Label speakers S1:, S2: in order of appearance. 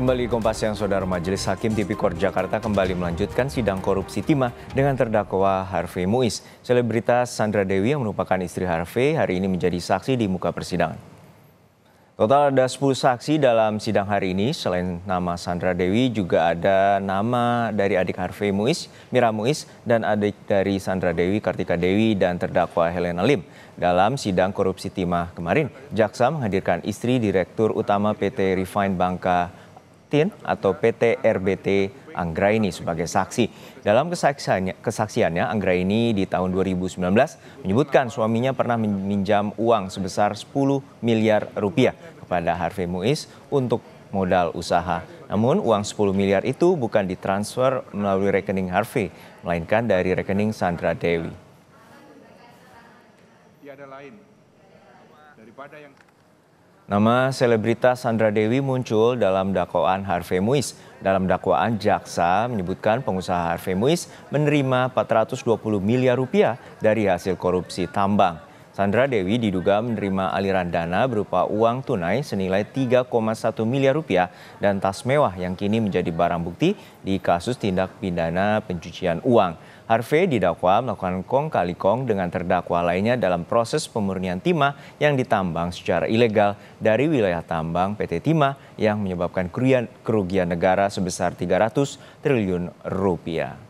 S1: Kembali ke Kompas Yang Saudara Majelis Hakim Tipikor Jakarta kembali melanjutkan sidang korupsi timah dengan terdakwa Harvey Muiz. Selebritas Sandra Dewi yang merupakan istri Harvey hari ini menjadi saksi di muka persidangan. Total ada 10 saksi dalam sidang hari ini. Selain nama Sandra Dewi juga ada nama dari adik Harvey Muiz, Mira Muiz, dan adik dari Sandra Dewi, Kartika Dewi, dan terdakwa Helena Lim. Dalam sidang korupsi timah kemarin, Jaksa menghadirkan istri Direktur Utama PT Refine Bangka atau PT RBT Anggraini sebagai saksi. Dalam kesaksiannya, kesaksiannya Anggraini di tahun 2019 menyebutkan suaminya pernah meminjam uang sebesar 10 miliar rupiah kepada Harvey Muiz untuk modal usaha. Namun uang 10 miliar itu bukan ditransfer melalui rekening Harvey, melainkan dari rekening Sandra Dewi. ada lain daripada yang Nama selebritas Sandra Dewi muncul dalam dakwaan Harvey Muiz. Dalam dakwaan, jaksa menyebutkan pengusaha Harvey Muiz menerima 420 miliar rupiah dari hasil korupsi tambang. Sandra Dewi diduga menerima aliran dana berupa uang tunai senilai 3,1 miliar rupiah dan tas mewah yang kini menjadi barang bukti di kasus tindak pidana pencucian uang. Harvey didakwa melakukan kong kali kong dengan terdakwa lainnya dalam proses pemurnian timah yang ditambang secara ilegal dari wilayah tambang PT Timah yang menyebabkan kerugian, negara sebesar 300 triliun rupiah.